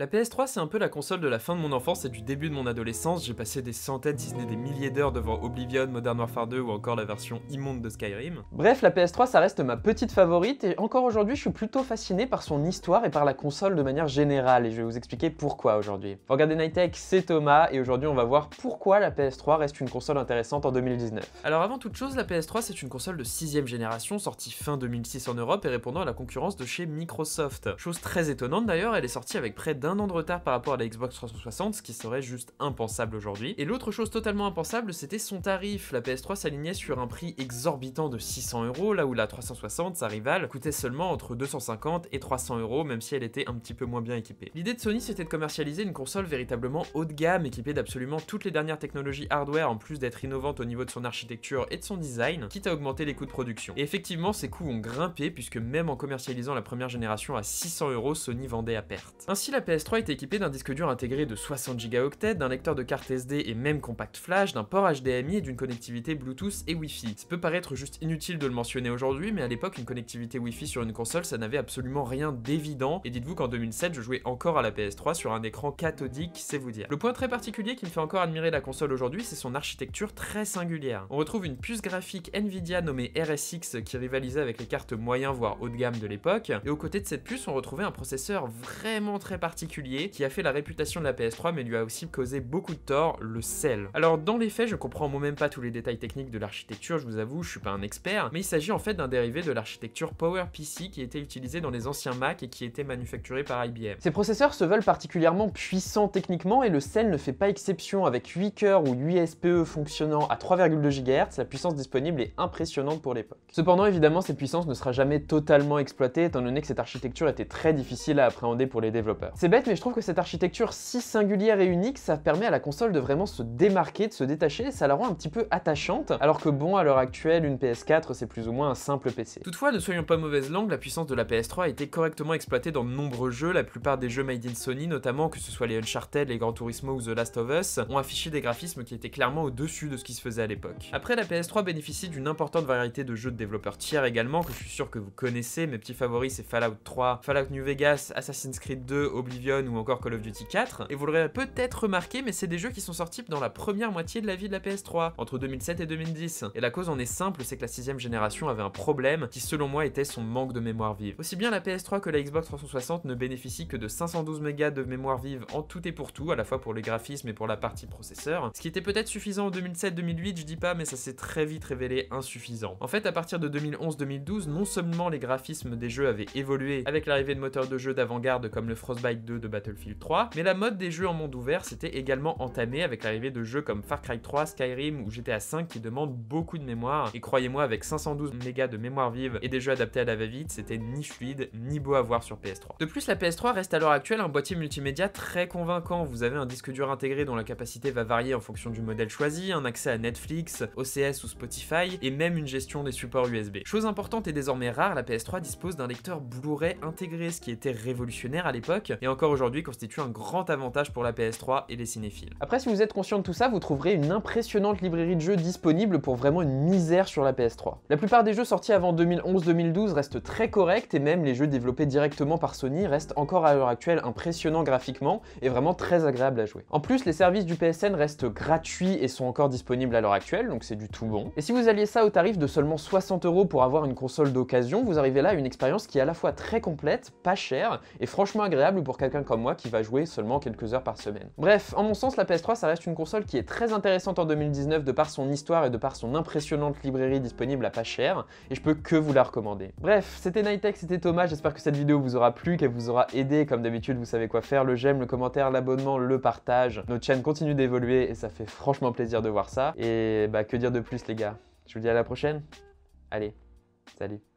La PS3, c'est un peu la console de la fin de mon enfance et du début de mon adolescence. J'ai passé des centaines, si ce n'est des milliers d'heures devant Oblivion, Modern Warfare 2 ou encore la version immonde de Skyrim. Bref, la PS3, ça reste ma petite favorite et encore aujourd'hui, je suis plutôt fasciné par son histoire et par la console de manière générale et je vais vous expliquer pourquoi aujourd'hui. Regardez Night c'est Thomas et aujourd'hui, on va voir pourquoi la PS3 reste une console intéressante en 2019. Alors avant toute chose, la PS3, c'est une console de 6ème génération sortie fin 2006 en Europe et répondant à la concurrence de chez Microsoft. Chose très étonnante d'ailleurs, elle est sortie avec près d'un un an de retard par rapport à la Xbox 360, ce qui serait juste impensable aujourd'hui. Et l'autre chose totalement impensable, c'était son tarif. La PS3 s'alignait sur un prix exorbitant de 600 euros, là où la 360, sa rivale, coûtait seulement entre 250 et 300 euros, même si elle était un petit peu moins bien équipée. L'idée de Sony, c'était de commercialiser une console véritablement haut de gamme, équipée d'absolument toutes les dernières technologies hardware, en plus d'être innovante au niveau de son architecture et de son design, quitte à augmenter les coûts de production. Et effectivement, ces coûts ont grimpé, puisque même en commercialisant la première génération à 600 euros, Sony vendait à perte. Ainsi, la PS PS3 est équipé d'un disque dur intégré de 60 Go, d'un lecteur de carte SD et même compact flash, d'un port HDMI et d'une connectivité Bluetooth et Wi-Fi. Ça peut paraître juste inutile de le mentionner aujourd'hui, mais à l'époque, une connectivité Wi-Fi sur une console, ça n'avait absolument rien d'évident, et dites-vous qu'en 2007, je jouais encore à la PS3 sur un écran cathodique, c'est vous dire. Le point très particulier qui me fait encore admirer la console aujourd'hui, c'est son architecture très singulière. On retrouve une puce graphique Nvidia nommée RSX qui rivalisait avec les cartes moyen voire haut de gamme de l'époque, et aux côtés de cette puce, on retrouvait un processeur vraiment très particulier qui a fait la réputation de la PS3 mais lui a aussi causé beaucoup de tort, le Cell. Alors dans les faits, je comprends moi-même pas tous les détails techniques de l'architecture, je vous avoue, je suis pas un expert, mais il s'agit en fait d'un dérivé de l'architecture PowerPC qui était utilisée dans les anciens Mac et qui était manufacturée par IBM. Ces processeurs se veulent particulièrement puissants techniquement et le sel ne fait pas exception avec 8 cœurs ou 8 SPE fonctionnant à 3,2 GHz, la puissance disponible est impressionnante pour l'époque. Cependant, évidemment, cette puissance ne sera jamais totalement exploitée étant donné que cette architecture était très difficile à appréhender pour les développeurs bête, mais je trouve que cette architecture si singulière et unique, ça permet à la console de vraiment se démarquer, de se détacher, ça la rend un petit peu attachante, alors que bon, à l'heure actuelle, une PS4, c'est plus ou moins un simple PC. Toutefois, ne soyons pas mauvaise langue, la puissance de la PS3 a été correctement exploitée dans de nombreux jeux, la plupart des jeux made in Sony, notamment que ce soit les Uncharted, les Gran Turismo ou The Last of Us, ont affiché des graphismes qui étaient clairement au-dessus de ce qui se faisait à l'époque. Après, la PS3 bénéficie d'une importante variété de jeux de développeurs tiers également, que je suis sûr que vous connaissez, mes petits favoris c'est Fallout 3, Fallout New Vegas, Assassin's Creed 2, Oblivion ou encore Call of Duty 4, et vous l'aurez peut-être remarqué, mais c'est des jeux qui sont sortis dans la première moitié de la vie de la PS3, entre 2007 et 2010. Et la cause en est simple, c'est que la sixième génération avait un problème qui selon moi était son manque de mémoire vive. Aussi bien la PS3 que la Xbox 360 ne bénéficient que de 512 mégas de mémoire vive en tout et pour tout, à la fois pour les graphismes et pour la partie processeur, ce qui était peut-être suffisant en 2007-2008, je dis pas, mais ça s'est très vite révélé insuffisant. En fait, à partir de 2011-2012, non seulement les graphismes des jeux avaient évolué avec l'arrivée de moteurs de jeu d'avant-garde comme le Frostbite 2 de Battlefield 3, mais la mode des jeux en monde ouvert s'était également entamée avec l'arrivée de jeux comme Far Cry 3, Skyrim ou GTA 5 qui demandent beaucoup de mémoire, et croyez-moi avec 512 mégas de mémoire vive et des jeux adaptés à la va-vite, c'était ni fluide ni beau à voir sur PS3. De plus, la PS3 reste à l'heure actuelle un boîtier multimédia très convaincant, vous avez un disque dur intégré dont la capacité va varier en fonction du modèle choisi, un accès à Netflix, OCS ou Spotify, et même une gestion des supports USB. Chose importante et désormais rare, la PS3 dispose d'un lecteur Blu-ray intégré, ce qui était révolutionnaire à l'époque, et aujourd'hui constitue un grand avantage pour la PS3 et les cinéphiles. Après, si vous êtes conscient de tout ça, vous trouverez une impressionnante librairie de jeux disponible pour vraiment une misère sur la PS3. La plupart des jeux sortis avant 2011-2012 restent très corrects et même les jeux développés directement par Sony restent encore à l'heure actuelle impressionnants graphiquement et vraiment très agréables à jouer. En plus, les services du PSN restent gratuits et sont encore disponibles à l'heure actuelle, donc c'est du tout bon. Et si vous alliez ça au tarif de seulement 60 euros pour avoir une console d'occasion, vous arrivez là à une expérience qui est à la fois très complète, pas chère et franchement agréable pour comme moi qui va jouer seulement quelques heures par semaine. Bref, en mon sens, la PS3, ça reste une console qui est très intéressante en 2019 de par son histoire et de par son impressionnante librairie disponible à pas cher, et je peux que vous la recommander. Bref, c'était Nitech, c'était Thomas, j'espère que cette vidéo vous aura plu, qu'elle vous aura aidé, comme d'habitude, vous savez quoi faire, le j'aime, le commentaire, l'abonnement, le partage. Notre chaîne continue d'évoluer et ça fait franchement plaisir de voir ça. Et bah que dire de plus les gars Je vous dis à la prochaine. Allez, salut